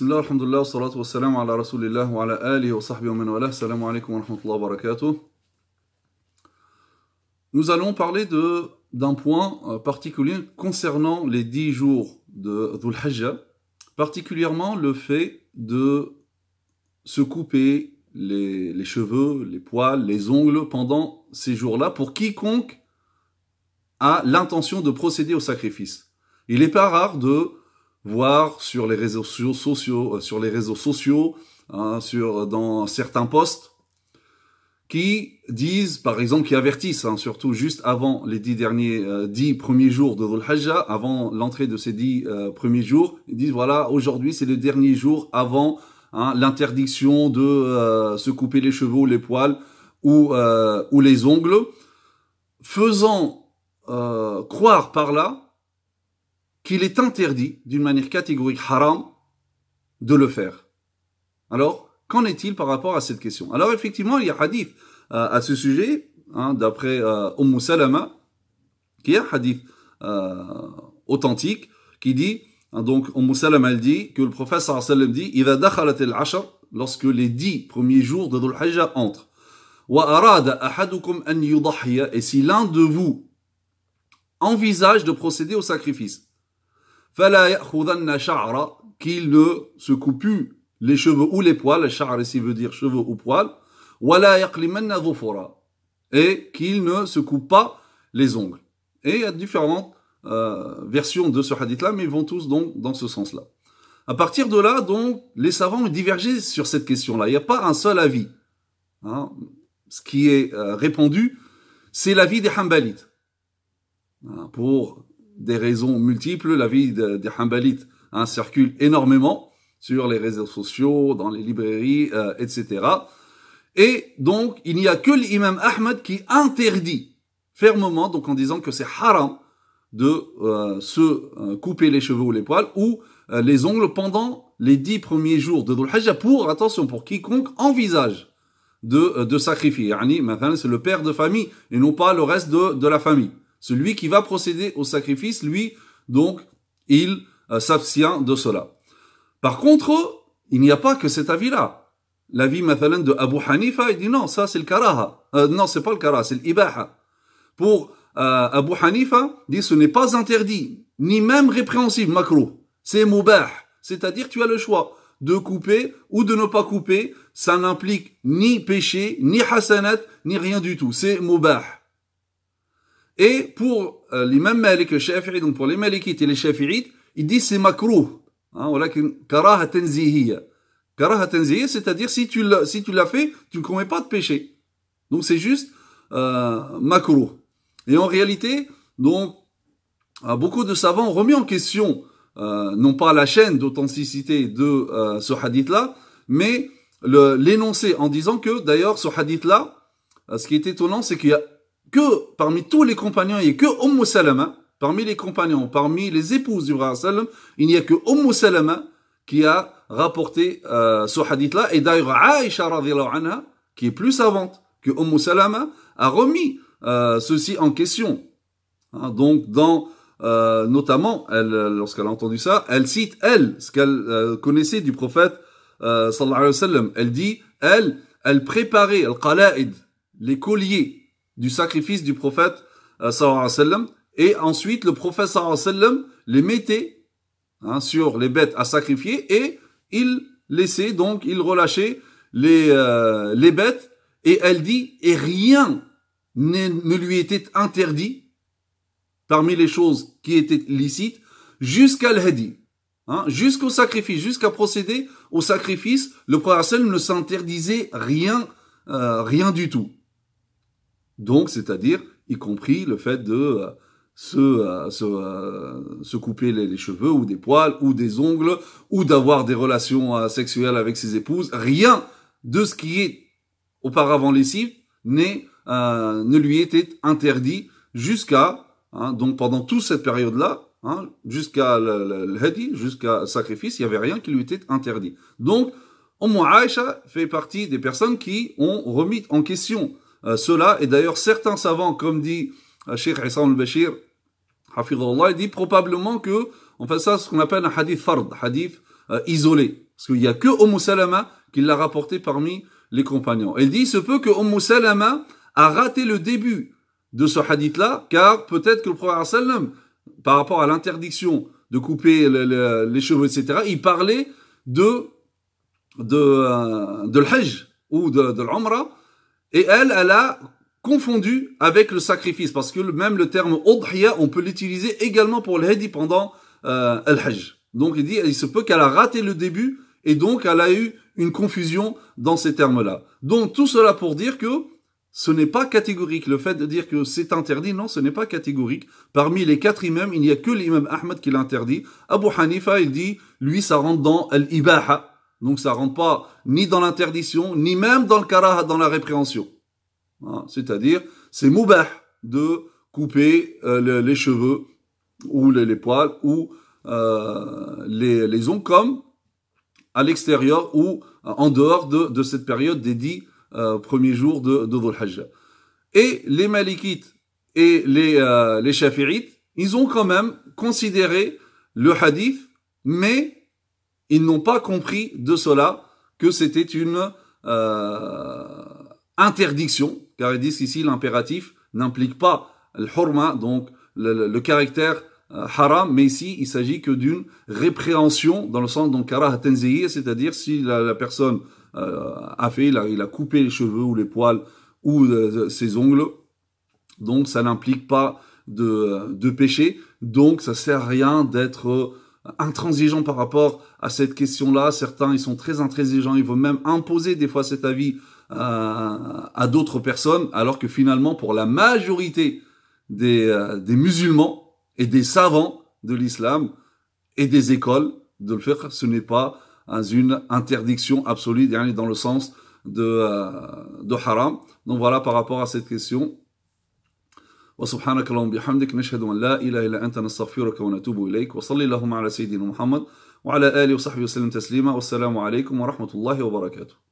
Nous allons parler d'un point euh, particulier concernant les dix jours de Dhul particulièrement le fait de se couper les, les cheveux, les poils, les ongles pendant ces jours-là pour quiconque a l'intention de procéder au sacrifice. Il n'est pas rare de voire sur les réseaux sociaux, euh, sur les réseaux sociaux, hein, sur dans certains posts qui disent, par exemple, qui avertissent, hein, surtout juste avant les dix derniers, euh, dix premiers jours de Dhul avant l'entrée de ces dix euh, premiers jours, ils disent voilà, aujourd'hui c'est le dernier jour avant hein, l'interdiction de se couper les cheveux, les poils ou, ou les ongles, faisant croire par là qu'il est interdit, d'une manière catégorique, haram, de le faire. Alors, qu'en est-il par rapport à cette question Alors, effectivement, il y a hadith euh, à ce sujet, hein, d'après euh, Umm Salama, qui est un hadith euh, authentique, qui dit, hein, donc Umm Salama elle dit, que le prophète sallam dit, « Iza dakhalat al-ashar lorsque les dix premiers jours de Dhul Hajjah entrent. Et si l'un de vous envisage de procéder au sacrifice, qu'il ne se coupe plus les cheveux ou les poils, char ici veut dire cheveux ou poils, et qu'il ne se coupe pas les ongles. Et il y a différentes euh, versions de ce hadith-là, mais ils vont tous donc dans ce sens-là. À partir de là, donc, les savants ont divergé sur cette question-là. Il n'y a pas un seul avis. Hein. Ce qui est euh, répandu, c'est l'avis des Hanbalites. Hein, pour des raisons multiples. la vie des de Hanbalites hein, circule énormément sur les réseaux sociaux, dans les librairies, euh, etc. Et donc, il n'y a que l'imam Ahmed qui interdit fermement, donc en disant que c'est haram de euh, se euh, couper les cheveux ou les poils ou les ongles pendant les dix premiers jours de Dhul Hajjah pour, attention, pour quiconque envisage de, de sacrifier. Yani, c'est le père de famille et non pas le reste de, de la famille. Celui qui va procéder au sacrifice, lui, donc, il euh, s'abstient de cela. Par contre, il n'y a pas que cet avis-là. L'avis, mathalan, de Abu Hanifa, il dit non, ça c'est le karaha. Euh, non, c'est pas le karaha, c'est l'ibaha. Pour euh, Abu Hanifa, il dit ce n'est pas interdit, ni même répréhensible, makro. C'est mubah. C'est-à-dire, tu as le choix de couper ou de ne pas couper. Ça n'implique ni péché, ni hasanat, ni rien du tout. C'est mubah. Et pour euh, l'imam Malik, le Shafi'i, donc pour les Malikites et les Shafi'ites, ils disent c'est makruh. Hein, karaha Kara Karaha tenzihiya, c'est-à-dire si tu l'as si tu l'as fait, tu ne commets pas de péché. Donc c'est juste euh, Et en réalité, donc euh, beaucoup de savants ont remis en question euh, non pas la chaîne d'authenticité de euh, ce hadith-là, mais l'énoncé en disant que d'ailleurs ce hadith-là, euh, ce qui est étonnant, c'est qu'il y a que parmi tous les compagnons, il n'y a que Umm Salama, parmi les compagnons, parmi les épouses du Prophète il n'y a que Umm Salama qui a rapporté euh, ce hadith-là. Et d'ailleurs, Aisha anha, qui est plus savante que Umm Salama, a remis euh, ceci en question. Hein, donc, dans euh, notamment, lorsqu'elle a entendu ça, elle cite, elle, ce qu'elle connaissait du prophète sallallahu alayhi wa sallam. Elle dit, elle, elle préparait al les colliers, du sacrifice du prophète euh, sallallahu alayhi wa sallam, et ensuite le prophète sallallahu alayhi les mettait hein, sur les bêtes à sacrifier et il laissait donc, il relâchait les, euh, les bêtes et elle dit, et rien ne lui était interdit parmi les choses qui étaient licites jusqu'à l'hadi, hein, jusqu'au sacrifice, jusqu'à procéder au sacrifice, le prophète ne s'interdisait rien, euh, rien du tout. Donc, c'est-à-dire, y compris le fait de euh, se, euh, euh, se, couper les, cheveux ou des poils ou des ongles ou d'avoir des relations sexuelles avec ses épouses. Rien de ce qui est auparavant lessive n'est, ne lui était interdit jusqu'à, hein, donc pendant toute cette période-là, hein, jusqu'à le, jusqu'à sacrifice, il n'y avait rien qui lui était interdit. Donc, moins Aisha fait partie des personnes qui ont remis en question euh, cela. Et d'ailleurs, certains savants, comme dit euh, Sheikh Hassan al-Bashir, il dit probablement que on fait ça ce qu'on appelle un hadith fard, hadith euh, isolé. Parce qu'il n'y a que Umm Salama qui l'a rapporté parmi les compagnons. il dit, il se peut que Umm Salama a raté le début de ce hadith-là, car peut-être que le Prophète par rapport à l'interdiction de couper les cheveux, etc., il parlait de de, l'hajj ou de, de et elle, elle a confondu avec le sacrifice, parce que même le terme udhiya, on peut l'utiliser également pour le pendant euh, al hajj. Donc il dit, il se peut qu'elle a raté le début, et donc elle a eu une confusion dans ces termes-là. Donc tout cela pour dire que ce n'est pas catégorique. Le fait de dire que c'est interdit, non, ce n'est pas catégorique. Parmi les quatre imams, il n'y a que l'imam Ahmed qui l'interdit. Abu Hanifa, il dit, lui, ça rentre dans l'ibaha donc ça rentre pas ni dans l'interdiction, ni même dans le karaha, dans la répréhension. Hein, c'est-à-dire, c'est moubah de couper euh, les cheveux ou les, poils ou euh, les, les ongles comme à l'extérieur ou euh, en dehors de, cette période des dix premiers jours de, de Et les Malikites et les, les Shafirites, ils ont quand même considéré le hadith, mais ils n'ont pas compris de cela que c'était une euh, interdiction, car ils disent qu'ici l'impératif n'implique pas hurma, donc le, le, caractère euh, haram, mais ici il s'agit que d'une répréhension dans le sens donc c'est-à-dire si la, personne euh, a fait, il a, il a, coupé les cheveux ou les poils ou euh, ses ongles, donc ça n'implique pas de, de péché, donc ça sert à rien d'être intransigeants par rapport à cette question-là. Certains, ils sont très intransigeants, ils vont même imposer des fois cet avis euh, à, d'autres personnes, alors que finalement, pour la majorité euh, des, musulmans et des savants de l'islam et des écoles de le faire, ce n'est pas une interdiction absolue, dans le sens de, euh, de haram. Donc voilà par rapport à cette question. وسبحانك اللهم بحمدك نشهد أن لا إله إلا أنت نستغفرك ونتوب إليك وصلي اللهم على سيدنا محمد وعلى آله وصحبه وسلم تسليما والسلام عليكم ورحمة الله وبركاته